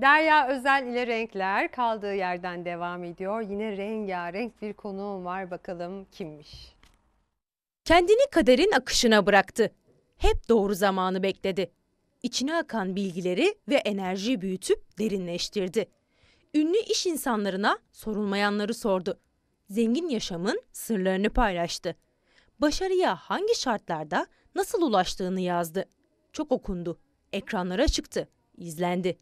Derya Özel ile Renkler kaldığı yerden devam ediyor. Yine rengarenk bir konuğum var bakalım kimmiş? Kendini kaderin akışına bıraktı. Hep doğru zamanı bekledi. İçine akan bilgileri ve enerjiyi büyütüp derinleştirdi. Ünlü iş insanlarına sorulmayanları sordu. Zengin yaşamın sırlarını paylaştı. Başarıya hangi şartlarda nasıl ulaştığını yazdı. Çok okundu. Ekranlara çıktı, İzlendi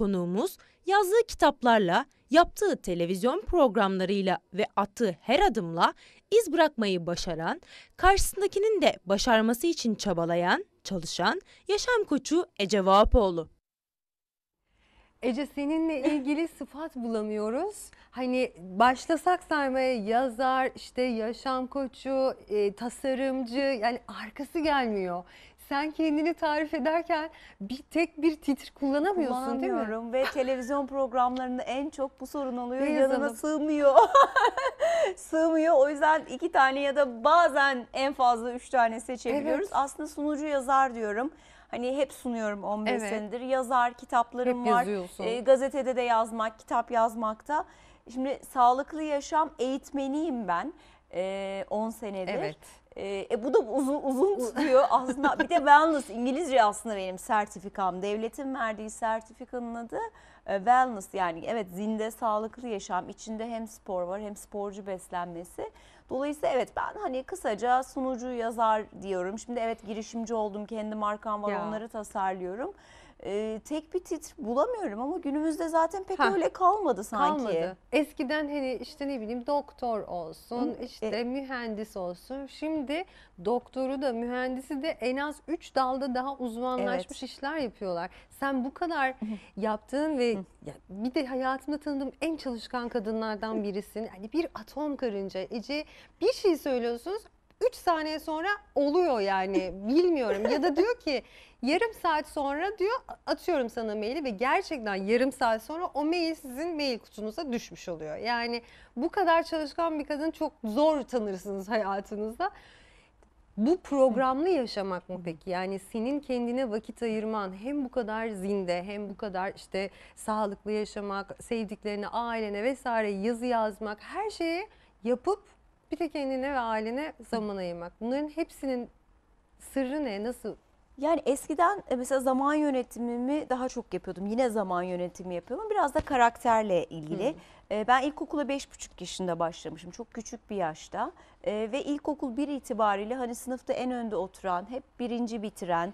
konuğumuz yazdığı kitaplarla, yaptığı televizyon programlarıyla ve attığı her adımla iz bırakmayı başaran, karşısındakinin de başarması için çabalayan, çalışan yaşam koçu Ece Vahapoğlu. Ece seninle ilgili sıfat bulamıyoruz. Hani başlasak saymaya yazar, işte yaşam koçu, e, tasarımcı yani arkası gelmiyor sen kendini tarif ederken bir tek bir titir kullanamıyorsun değil mi? ve televizyon programlarında en çok bu sorun oluyor. Beyaz Yanına Hanım. sığmıyor. sığmıyor. O yüzden iki tane ya da bazen en fazla üç tane seçebiliyoruz. Evet. Aslında sunucu yazar diyorum. Hani hep sunuyorum 15 evet. senedir. Yazar, kitaplarım hep var. Yazıyorsun. Ee, gazetede de yazmak, kitap yazmakta. Şimdi sağlıklı yaşam eğitmeniyim ben e, 10 senedir. Evet. E, e, bu da uzun uzun tutuyor aslında. bir de wellness İngilizce aslında benim sertifikam. Devletin verdiği sertifikanın adı e, wellness yani evet zinde sağlıklı yaşam içinde hem spor var hem sporcu beslenmesi. Dolayısıyla evet ben hani kısaca sunucu yazar diyorum. Şimdi evet girişimci oldum kendi markam var ya. onları tasarlıyorum e, tek bir titr bulamıyorum ama günümüzde zaten pek ha, öyle kalmadı sanki. Kalmadı. Eskiden hani işte ne bileyim doktor olsun, işte e, mühendis olsun. Şimdi doktoru da mühendisi de en az 3 dalda daha uzmanlaşmış evet. işler yapıyorlar. Sen bu kadar yaptığın ve ya bir de hayatımda tanıdığım en çalışkan kadınlardan birisin. Yani bir atom karınca. Ece bir şey söylüyorsunuz 3 saniye sonra oluyor yani bilmiyorum. ya da diyor ki yarım saat sonra diyor atıyorum sana maili ve gerçekten yarım saat sonra o mail sizin mail kutunuza düşmüş oluyor. Yani bu kadar çalışkan bir kadın çok zor tanırsınız hayatınızda. Bu programlı yaşamak mı peki? Yani senin kendine vakit ayırman hem bu kadar zinde hem bu kadar işte sağlıklı yaşamak, sevdiklerine, ailene vesaire yazı yazmak her şeyi yapıp bir de kendine ve ailene zaman ayırmak. Bunların hepsinin sırrı ne? Nasıl yani eskiden e, mesela zaman yönetimimi daha çok yapıyordum. Yine zaman yönetimi yapıyorum. Biraz da karakterle ilgili. Hı. E, ben ilkokula 5,5 yaşında başlamışım. Çok küçük bir yaşta. E, ve ilkokul bir itibariyle hani sınıfta en önde oturan, hep birinci bitiren,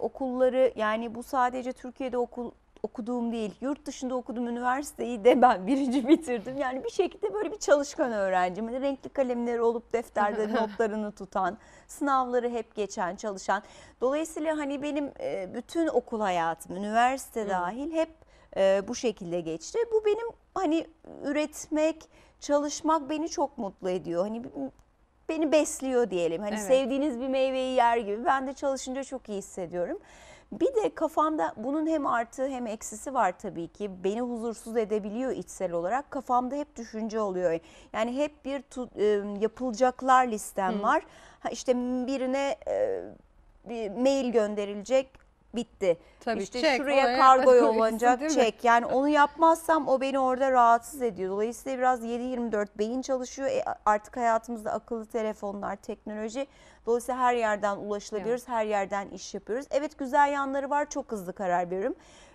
okulları yani bu sadece Türkiye'de okul okuduğum değil, yurt dışında okudum üniversiteyi de ben birinci bitirdim. Yani bir şekilde böyle bir çalışkan öğrencim. Yani renkli kalemleri olup defterde notlarını tutan, sınavları hep geçen, çalışan. Dolayısıyla hani benim e, bütün okul hayatım, üniversite dahil hep e, bu şekilde geçti. Bu benim hani üretmek, çalışmak beni çok mutlu ediyor. Hani beni besliyor diyelim. Hani evet. sevdiğiniz bir meyveyi yer gibi. Ben de çalışınca çok iyi hissediyorum. Bir de kafamda bunun hem artı hem eksisi var tabii ki. Beni huzursuz edebiliyor içsel olarak. Kafamda hep düşünce oluyor. Yani hep bir tu, e, yapılacaklar listem Hı. var. Ha işte birine e, bir mail gönderilecek bitti. Tabii, işte çek, şuraya oraya, kargo yollanacak çek. Yani onu yapmazsam o beni orada rahatsız ediyor. Dolayısıyla biraz 7-24 beyin çalışıyor. E, artık hayatımızda akıllı telefonlar, teknoloji Dolayısıyla her yerden ulaşılabiliriz, evet. her yerden iş yapıyoruz. Evet güzel yanları var, çok hızlı karar veririm.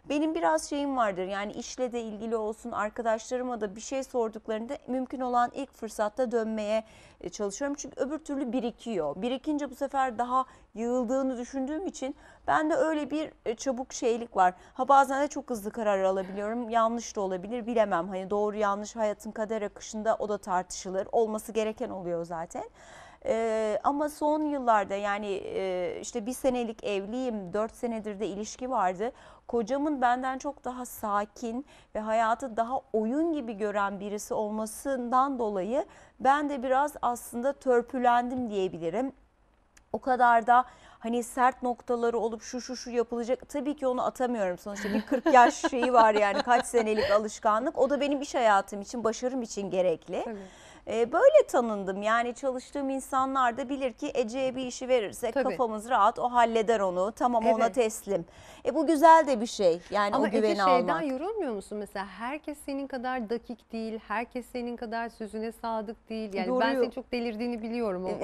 Benim biraz şeyim vardır yani işle de ilgili olsun arkadaşlarıma da bir şey sorduklarında mümkün olan ilk fırsatta dönmeye e, çalışıyorum. Çünkü öbür türlü birikiyor. Birikince bu sefer daha yığıldığını düşündüğüm için ben de öyle bir e, çabuk şeylik var. Ha bazen de çok hızlı karar alabiliyorum. Yanlış da olabilir bilemem. Hani doğru yanlış hayatın kader akışında o da tartışılır. Olması gereken oluyor zaten. E, ama son yıllarda yani e, işte bir senelik evliyim, dört senedir de ilişki vardı. Kocamın benden çok daha sakin ve hayatı daha oyun gibi gören birisi olmasından dolayı ben de biraz aslında törpülendim diyebilirim. O kadar da hani sert noktaları olup şu şu şu yapılacak tabii ki onu atamıyorum sonuçta bir 40 yaş şeyi var yani kaç senelik alışkanlık o da benim iş hayatım için başarım için gerekli. Tabii. E, böyle tanındım. Yani çalıştığım insanlar da bilir ki Ece'ye bir işi verirsek Tabii. kafamız rahat o halleder onu. Tamam evet. ona teslim. E bu güzel de bir şey. Yani Ama o güveni Ece almak. Ama şeyden yorulmuyor musun? Mesela herkes senin kadar dakik değil. Herkes senin kadar sözüne sadık değil. Yani Yoruyor. ben seni çok delirdiğini biliyorum.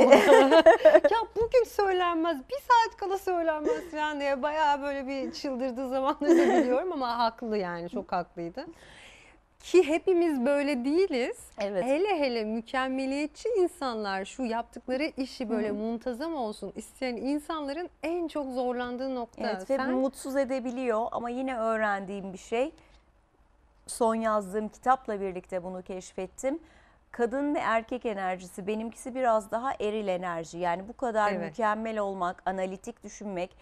ya bugün söylenmez. Bir saat kala söylenmez falan diye bayağı böyle bir çıldırdığı zamanları biliyorum ama haklı yani çok haklıydı. Ki hepimiz böyle değiliz. Evet. Hele hele mükemmeliyetçi insanlar şu yaptıkları işi böyle Hı. muntazam olsun isteyen insanların en çok zorlandığı nokta. Evet Sen... ve mutsuz edebiliyor ama yine öğrendiğim bir şey. Son yazdığım kitapla birlikte bunu keşfettim kadın ve erkek enerjisi benimkisi biraz daha eril enerji. Yani bu kadar evet. mükemmel olmak, analitik düşünmek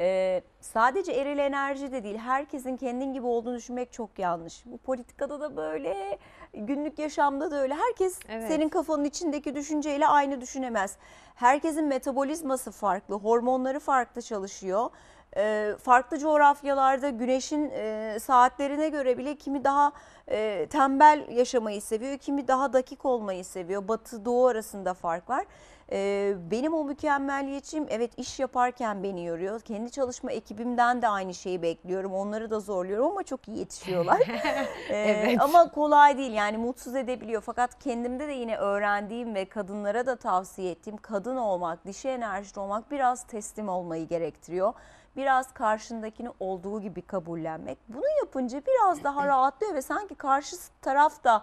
e, sadece eril enerji de değil herkesin kendin gibi olduğunu düşünmek çok yanlış. Bu politikada da böyle günlük yaşamda da öyle herkes evet. senin kafanın içindeki düşünceyle aynı düşünemez. Herkesin metabolizması farklı hormonları farklı çalışıyor. E, farklı coğrafyalarda güneşin e, saatlerine göre bile kimi daha e, tembel yaşamayı seviyor, kimi daha dakik olmayı seviyor. Batı doğu arasında fark var. Ee, benim o mükemmelliyetçiyim evet iş yaparken beni yoruyor. Kendi çalışma ekibimden de aynı şeyi bekliyorum. Onları da zorluyorum ama çok iyi yetişiyorlar. Ee, evet. Ama kolay değil yani mutsuz edebiliyor. Fakat kendimde de yine öğrendiğim ve kadınlara da tavsiye ettiğim kadın olmak, dişi enerjili olmak biraz teslim olmayı gerektiriyor biraz karşındakini olduğu gibi kabullenmek. Bunu yapınca biraz daha rahatlıyor ve sanki karşı taraf da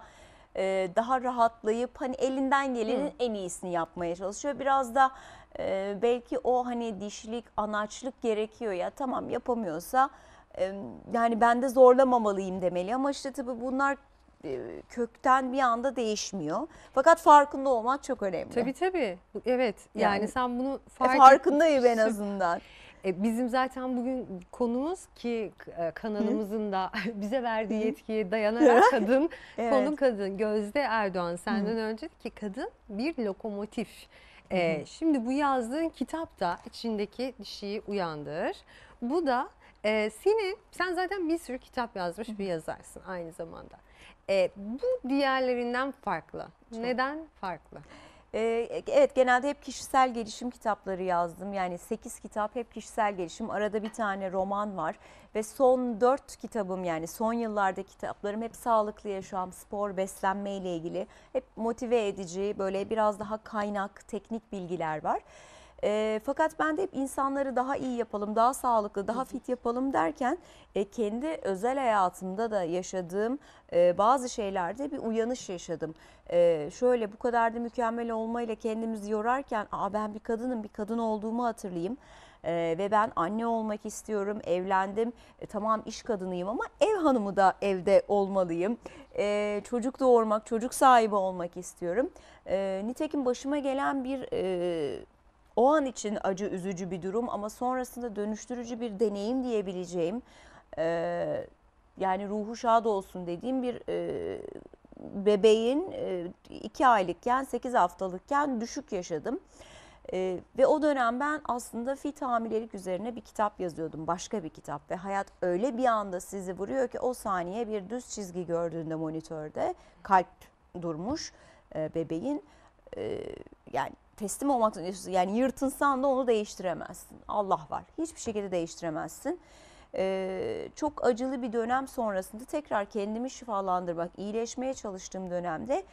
e, daha rahatlayıp hani elinden gelenin en iyisini yapmaya çalışıyor. Biraz da e, belki o hani dişlik, anaçlık gerekiyor ya tamam yapamıyorsa e, yani ben de zorlamamalıyım demeli ama işte tabii bunlar e, kökten bir anda değişmiyor. Fakat farkında olmak çok önemli. Tabii tabii. Evet. Yani, yani sen bunu e, fark farkındayım en azından. E, bizim zaten bugün konumuz ki e, kanalımızın da bize verdiği yetkiye dayanarak kadın, evet. konu kadın. Gözde Erdoğan senden Hı. önce ki kadın bir lokomotif. E, hı. şimdi bu yazdığın kitap da içindeki dişiyi uyandır. Bu da e, senin, sen zaten bir sürü kitap yazmış bir yazarsın aynı zamanda. E, bu diğerlerinden farklı. Çok. Neden farklı? Ee, e, evet genelde hep kişisel gelişim kitapları yazdım. Yani 8 kitap hep kişisel gelişim. Arada bir tane roman var ve son 4 kitabım yani son yıllarda kitaplarım hep sağlıklı yaşam, spor, beslenme ile ilgili. Hep motive edici böyle biraz daha kaynak, teknik bilgiler var. E, fakat ben de hep insanları daha iyi yapalım, daha sağlıklı, daha fit yapalım derken e, kendi özel hayatımda da yaşadığım e, bazı şeylerde bir uyanış yaşadım. E, şöyle bu kadar da mükemmel olmayla kendimizi yorarken Aa, ben bir kadının, bir kadın olduğumu hatırlayayım ee, ve ben anne olmak istiyorum, evlendim, e, tamam iş kadınıyım ama ev hanımı da evde olmalıyım. E, çocuk doğurmak, çocuk sahibi olmak istiyorum. E, nitekim başıma gelen bir e, o an için acı üzücü bir durum ama sonrasında dönüştürücü bir deneyim diyebileceğim e, yani ruhu şad olsun dediğim bir e, bebeğin 2 e, aylıkken sekiz haftalıkken düşük yaşadım. Ee, ve o dönem ben aslında fit hamilelik üzerine bir kitap yazıyordum. Başka bir kitap ve hayat öyle bir anda sizi vuruyor ki o saniye bir düz çizgi gördüğünde monitörde kalp durmuş e, bebeğin. E, yani teslim olmak zorundasın. Yani yırtınsan da onu değiştiremezsin. Allah var. Hiçbir şekilde değiştiremezsin. Ee, çok acılı bir dönem sonrasında tekrar kendimi şifalandırmak, iyileşmeye çalıştığım dönemde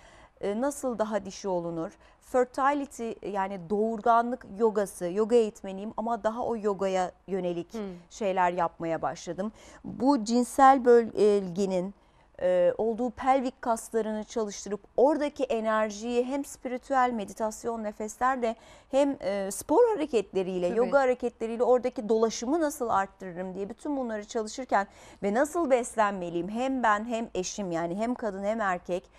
e, nasıl daha dişi olunur? Fertility yani doğurganlık yogası, yoga eğitmeniyim ama daha o yogaya yönelik hmm. şeyler yapmaya başladım. Bu cinsel bölgenin e, olduğu pelvik kaslarını çalıştırıp oradaki enerjiyi hem spiritüel meditasyon nefeslerle hem e, spor hareketleriyle Tabii. yoga hareketleriyle oradaki dolaşımı nasıl arttırırım diye bütün bunları çalışırken ve nasıl beslenmeliyim hem ben hem eşim yani hem kadın hem erkek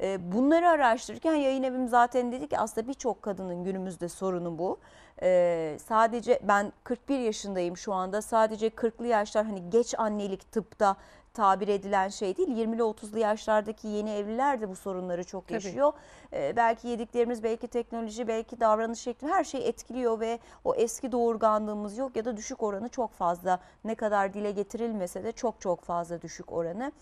e, bunları araştırırken yayın evim zaten dedi ki aslında birçok kadının günümüzde sorunu bu. Ee, sadece ben 41 yaşındayım şu anda sadece 40'lı yaşlar hani geç annelik tıpta tabir edilen şey değil. 20'li 30'lu yaşlardaki yeni evliler de bu sorunları çok Tabii. yaşıyor. Ee, belki yediklerimiz, belki teknoloji, belki davranış şekli her şey etkiliyor ve o eski doğurganlığımız yok ya da düşük oranı çok fazla. Ne kadar dile getirilmese de çok çok fazla düşük oranı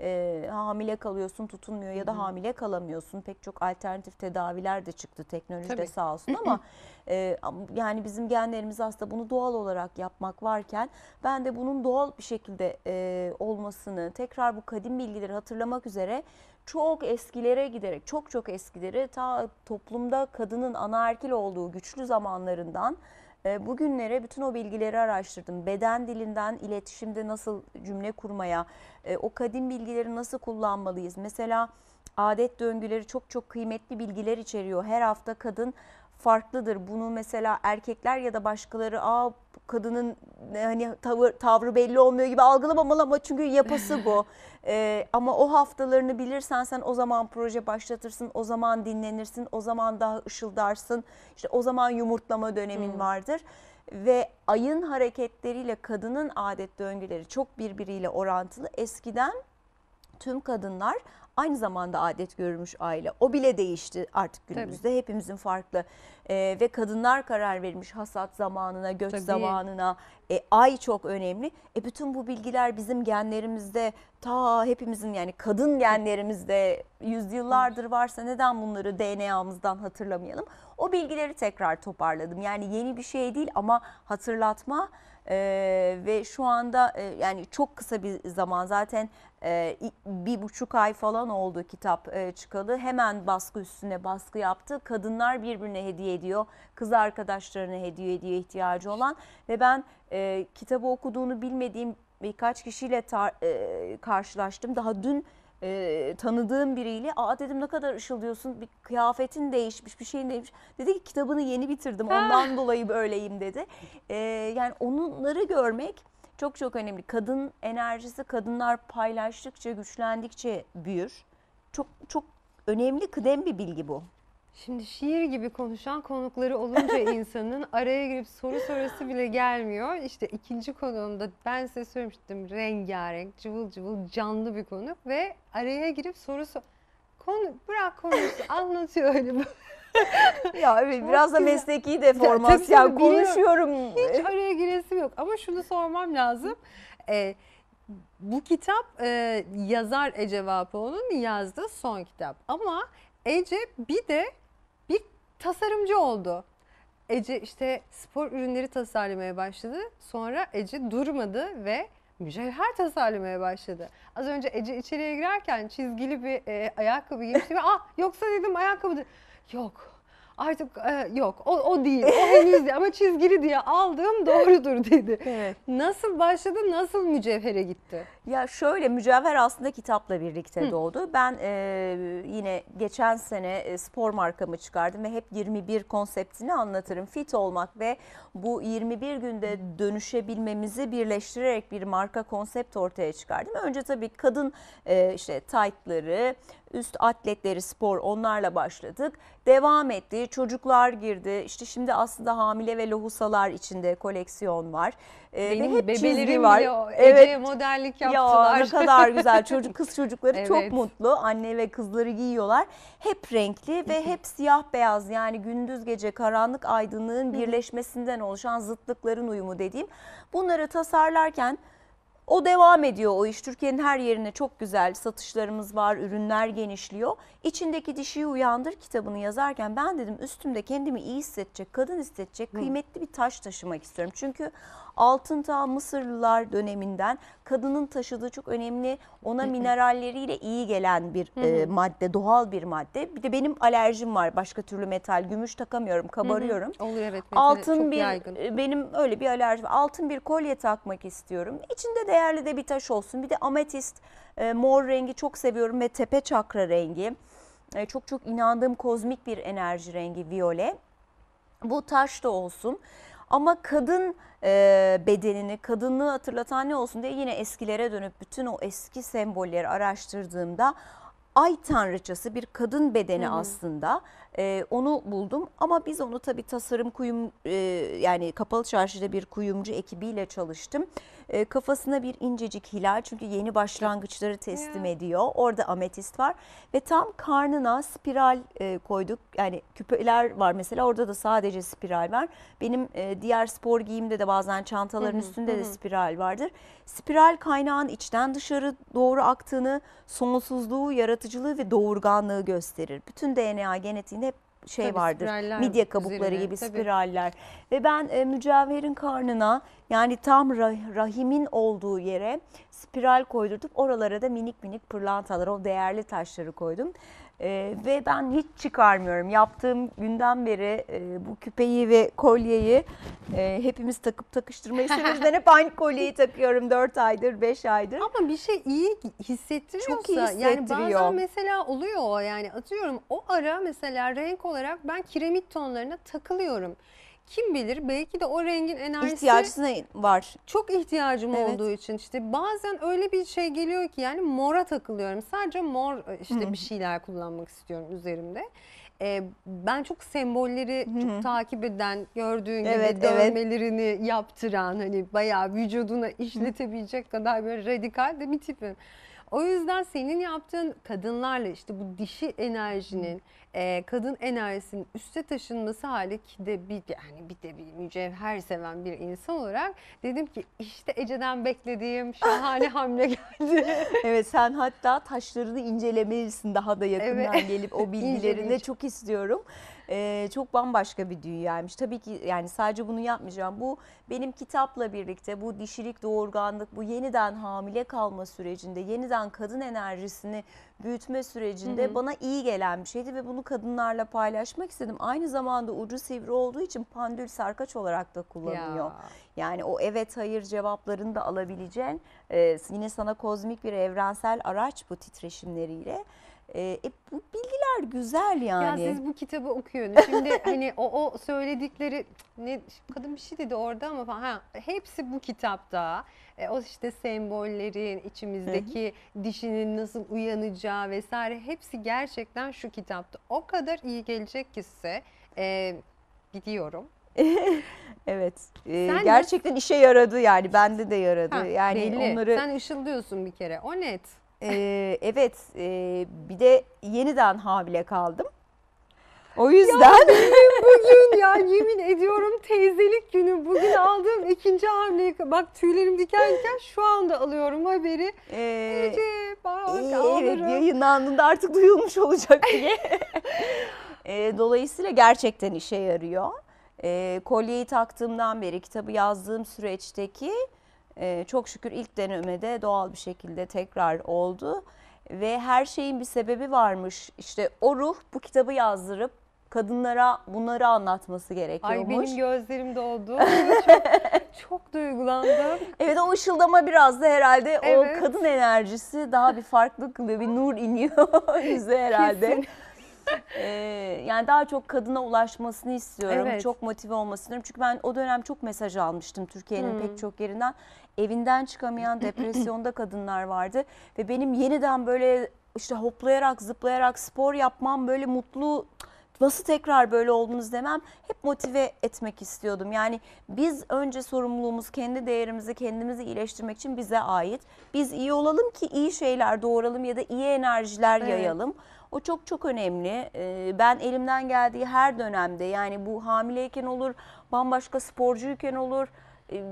e, hamile kalıyorsun tutunmuyor ya da Hı-hı. hamile kalamıyorsun. Pek çok alternatif tedaviler de çıktı teknolojide Tabii. sağ olsun ama e, yani bizim genlerimiz aslında bunu doğal olarak yapmak varken ben de bunun doğal bir şekilde e, olmasını tekrar bu kadim bilgileri hatırlamak üzere çok eskilere giderek çok çok eskileri ta toplumda kadının anaerkil olduğu güçlü zamanlarından ee, bugünlere bütün o bilgileri araştırdım. Beden dilinden iletişimde nasıl cümle kurmaya, e, o kadim bilgileri nasıl kullanmalıyız? Mesela adet döngüleri çok çok kıymetli bilgiler içeriyor. Her hafta kadın farklıdır. Bunu mesela erkekler ya da başkaları aa kadının e, hani tavır, tavrı belli olmuyor gibi algılamamalı ama çünkü yapısı bu. ee, ama o haftalarını bilirsen sen o zaman proje başlatırsın, o zaman dinlenirsin, o zaman daha ışıldarsın. İşte o zaman yumurtlama dönemin hmm. vardır ve ayın hareketleriyle kadının adet döngüleri çok birbiriyle orantılı. Eskiden tüm kadınlar aynı zamanda adet görmüş aile. O bile değişti artık günümüzde. Tabii. Hepimizin farklı e, ve kadınlar karar vermiş hasat zamanına, göç Tabii. zamanına. E, ay çok önemli. E, bütün bu bilgiler bizim genlerimizde ta hepimizin yani kadın genlerimizde yüzyıllardır varsa neden bunları DNA'mızdan hatırlamayalım? O bilgileri tekrar toparladım. Yani yeni bir şey değil ama hatırlatma e, ve şu anda e, yani çok kısa bir zaman zaten ee, bir buçuk ay falan oldu kitap e, çıkalı. Hemen baskı üstüne baskı yaptı. Kadınlar birbirine hediye ediyor. Kız arkadaşlarına hediye ediyor ihtiyacı olan. Ve ben e, kitabı okuduğunu bilmediğim birkaç kişiyle e, karşılaştım. Daha dün e, tanıdığım biriyle aa dedim ne kadar ışıldıyorsun bir kıyafetin değişmiş bir şeyin değişmiş. Dedi ki kitabını yeni bitirdim ondan dolayı böyleyim dedi. E, yani onları görmek çok çok önemli. Kadın enerjisi kadınlar paylaştıkça, güçlendikçe büyür. Çok çok önemli kıdem bir bilgi bu. Şimdi şiir gibi konuşan konukları olunca insanın araya girip soru sorası bile gelmiyor. İşte ikinci konuğumda ben size söylemiştim rengarenk, cıvıl cıvıl canlı bir konuk ve araya girip sorusu konu bırak konusu anlatıyor öyle böyle. ya evet Çok biraz da mesleki deformasyon. konuşuyorum. Hiç araya giresim yok ama şunu sormam lazım. Ee, bu kitap e, yazar Ece Vapoğlu'nun yazdığı son kitap. Ama Ece bir de bir tasarımcı oldu. Ece işte spor ürünleri tasarlamaya başladı. Sonra Ece durmadı ve mücevher tasarlamaya başladı. Az önce Ece içeriye girerken çizgili bir e, ayakkabı giymişti ve ah yoksa dedim ayakkabıdır yok artık e, yok o, o değil o henüz değil ama çizgili diye aldığım doğrudur dedi. Evet. Nasıl başladı nasıl mücevhere gitti? Ya şöyle Mücevher aslında kitapla birlikte Hı. doğdu. Ben e, yine geçen sene spor markamı çıkardım ve hep 21 konseptini anlatırım. Fit olmak ve bu 21 günde dönüşebilmemizi birleştirerek bir marka konsept ortaya çıkardım. Önce tabii kadın e, işte tight'ları, üst atletleri spor onlarla başladık. Devam etti. Çocuklar girdi. İşte şimdi aslında hamile ve lohusalar içinde koleksiyon var. Ee, Benim ve hep bebelerim var. Bile o. Ece evet. modellik yaptı yaptılar. Ya ne şey. kadar güzel. Çocuk kız çocukları evet. çok mutlu. Anne ve kızları giyiyorlar. Hep renkli ve hep siyah beyaz. Yani gündüz gece karanlık aydınlığın birleşmesinden oluşan zıtlıkların uyumu dediğim. Bunları tasarlarken o devam ediyor o iş. Türkiye'nin her yerine çok güzel satışlarımız var, ürünler genişliyor. İçindeki dişiyi uyandır kitabını yazarken ben dedim üstümde kendimi iyi hissedecek, kadın hissedecek kıymetli bir taş taşımak istiyorum. Çünkü Altın ta Mısırlılar döneminden kadının taşıdığı çok önemli ona mineralleriyle iyi gelen bir e, madde, doğal bir madde. Bir de benim alerjim var başka türlü metal, gümüş takamıyorum, kabarıyorum. Oluyor evet. Altın çok bir yaygın. E, benim öyle bir alerjim. Altın bir kolye takmak istiyorum. İçinde değerli de bir taş olsun. Bir de ametist e, mor rengi çok seviyorum ve tepe çakra rengi. E, çok çok inandığım kozmik bir enerji rengi viyole. Bu taş da olsun. Ama kadın e, bedenini, kadınlığı hatırlatan ne olsun diye yine eskilere dönüp bütün o eski sembolleri araştırdığımda ay tanrıçası bir kadın bedeni hı hı. aslında. Ee, onu buldum ama biz onu tabii tasarım kuyum e, yani kapalı çarşıda bir kuyumcu ekibiyle çalıştım. E, kafasına bir incecik hilal çünkü yeni başlangıçları teslim yeah. ediyor. Orada ametist var ve tam karnına spiral e, koyduk. Yani küpeler var mesela orada da sadece spiral var. Benim e, diğer spor giyimde de bazen çantaların hı hı, üstünde hı. de spiral vardır. Spiral kaynağın içten dışarı doğru aktığını, sonsuzluğu, yaratıcılığı ve doğurganlığı gösterir. Bütün DNA genetiğinde hep şey Tabii vardır. Midye kabukları üzerine. gibi Tabii. spiraller. Ve ben e, mücevherin karnına yani tam rahimin olduğu yere spiral koydurdum. Oralara da minik minik pırlantalar, o değerli taşları koydum. E, ve ben hiç çıkarmıyorum. Yaptığım günden beri e, bu küpeyi ve kolyeyi e, hepimiz takıp takıştırmayı seviyoruz. ben hep aynı kolyeyi takıyorum 4 aydır, 5 aydır. Ama bir şey iyi hissettiriyorsa. Çok iyi hissettiriyor. Yani bazen mesela oluyor yani atıyorum o ara mesela renk olarak ben kiremit tonlarına takılıyorum kim bilir belki de o rengin enerjisi ihtiyacına var. Çok ihtiyacım evet. olduğu için işte bazen öyle bir şey geliyor ki yani mora takılıyorum. Sadece mor işte Hı-hı. bir şeyler kullanmak istiyorum üzerimde. Ee, ben çok sembolleri Hı-hı. çok takip eden, gördüğün evet, gibi dövmelerini evet. yaptıran hani bayağı vücuduna işletebilecek Hı-hı. kadar böyle radikal de bir tipim. O yüzden senin yaptığın kadınlarla işte bu dişi enerjinin, e, kadın enerjisinin üste taşınması hali ki de bir yani bir de bir mücevher seven bir insan olarak dedim ki işte Ece'den beklediğim şahane hamle geldi. evet sen hatta taşlarını incelemelisin daha da yakından evet. gelip o bilgilerini çok istiyorum e, çok bambaşka bir dünyaymış. Tabii ki yani sadece bunu yapmayacağım. Bu benim kitapla birlikte bu dişilik, doğurganlık, bu yeniden hamile kalma sürecinde, yeniden kadın enerjisini büyütme sürecinde hı hı. bana iyi gelen bir şeydi ve bunu kadınlarla paylaşmak istedim. Aynı zamanda ucu sivri olduğu için pandül sarkaç olarak da kullanılıyor. Ya. Yani o evet hayır cevaplarını da alabileceğin e, yine sana kozmik bir evrensel araç bu titreşimleriyle. Ee, e, bu bilgiler güzel yani. Ya siz bu kitabı okuyun. Şimdi hani o, o söyledikleri ne kadın bir şey dedi orada ama falan. Ha, hepsi bu kitapta. E, o işte sembollerin içimizdeki dişinin nasıl uyanacağı vesaire hepsi gerçekten şu kitapta. O kadar iyi gelecek ki size. E, gidiyorum. evet. E, gerçekten nasıl... işe yaradı yani bende de yaradı. Ha, yani belli. onları Sen ışıldıyorsun bir kere. O net. Ee, evet e, bir de yeniden hamile kaldım. O yüzden benim bugün ya yemin ediyorum teyzelik günü bugün aldığım ikinci hamleyi bak tüylerim diken diken şu anda alıyorum haberi. Ee, Ece bak e, Evet yayınlandığında artık duyulmuş olacak diye. e, dolayısıyla gerçekten işe yarıyor. E, kolyeyi taktığımdan beri kitabı yazdığım süreçteki e, çok şükür ilk denemede doğal bir şekilde tekrar oldu ve her şeyin bir sebebi varmış. İşte o ruh bu kitabı yazdırıp kadınlara bunları anlatması gerekiyormuş. Ay benim gözlerim doldu. çok, çok duygulandım. Evet o ışıldama biraz da herhalde evet. o kadın enerjisi daha bir farklı kılıyor. Bir nur iniyor bize herhalde. ee, yani daha çok kadına ulaşmasını istiyorum. Evet. Çok motive olmasını istiyorum. Çünkü ben o dönem çok mesaj almıştım Türkiye'nin hmm. pek çok yerinden evinden çıkamayan depresyonda kadınlar vardı ve benim yeniden böyle işte hoplayarak zıplayarak spor yapmam böyle mutlu nasıl tekrar böyle oldunuz demem hep motive etmek istiyordum. Yani biz önce sorumluluğumuz kendi değerimizi kendimizi iyileştirmek için bize ait. Biz iyi olalım ki iyi şeyler doğuralım ya da iyi enerjiler evet. yayalım. O çok çok önemli. Ee, ben elimden geldiği her dönemde yani bu hamileyken olur, bambaşka sporcuyken olur, e,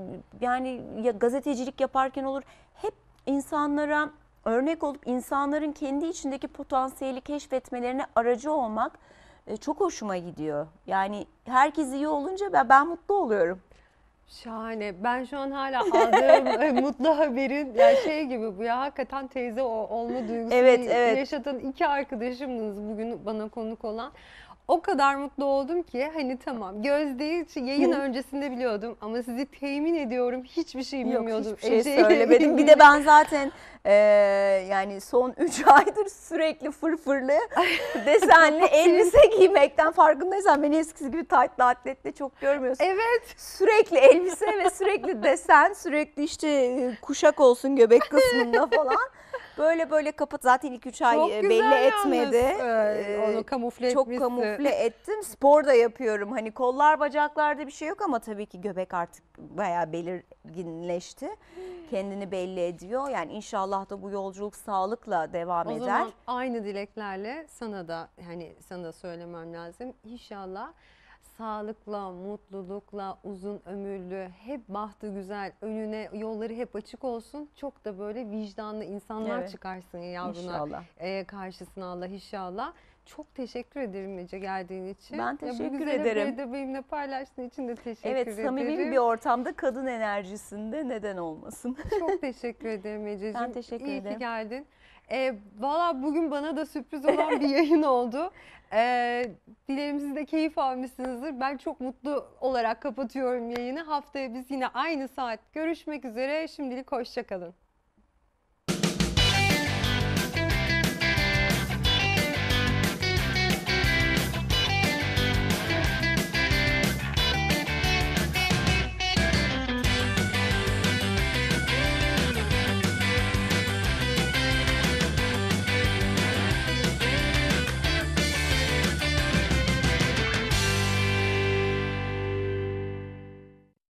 yani ya gazetecilik yaparken olur. Hep insanlara örnek olup insanların kendi içindeki potansiyeli keşfetmelerine aracı olmak e, çok hoşuma gidiyor. Yani herkes iyi olunca ben, ben mutlu oluyorum. Şahane. Ben şu an hala aldığım e, mutlu haberin yani şey gibi bu ya hakikaten teyze olma duygusu evet, evet. yaşatan iki arkadaşımız bugün bana konuk olan o kadar mutlu oldum ki hani tamam Gözde'yi yayın öncesinde biliyordum ama sizi temin ediyorum hiçbir şey bilmiyordum. Yok hiçbir şey, şey söylemedim. Bir de ben zaten e, yani son 3 aydır sürekli fırfırlı desenli şey- elbise giymekten farkındaysan beni eskisi gibi taytlı atletle çok görmüyorsun. Evet. Sürekli elbise ve sürekli desen sürekli işte kuşak olsun göbek kısmında falan. Böyle böyle kapat zaten 2-3 ay Çok e, belli güzel yalnız. etmedi. Ee, onu e, kamufle Çok etmişti. kamufle ettim. Spor da yapıyorum. Hani kollar bacaklarda bir şey yok ama tabii ki göbek artık bayağı belirginleşti. Kendini belli ediyor. Yani inşallah da bu yolculuk sağlıkla devam O eder. zaman aynı dileklerle sana da hani sana da söylemem lazım. İnşallah sağlıkla, mutlulukla, uzun ömürlü, hep bahtı güzel, önüne yolları hep açık olsun. Çok da böyle vicdanlı insanlar Evet. çıkarsın yavruna İnşallah. e, karşısına Allah inşallah. Çok teşekkür ederim Ece geldiğin için. Ben Ve bu teşekkür ederim. haberi de benimle paylaştığın için de teşekkür ederim. Evet samimi bir ortamda kadın enerjisinde neden olmasın. Çok teşekkür ederim Ececiğim. Ben teşekkür İyi ki geldin. E, Valla bugün bana da sürpriz olan bir yayın oldu. E, dilerim siz de keyif almışsınızdır. Ben çok mutlu olarak kapatıyorum yayını. Haftaya biz yine aynı saat görüşmek üzere. Şimdilik hoşçakalın.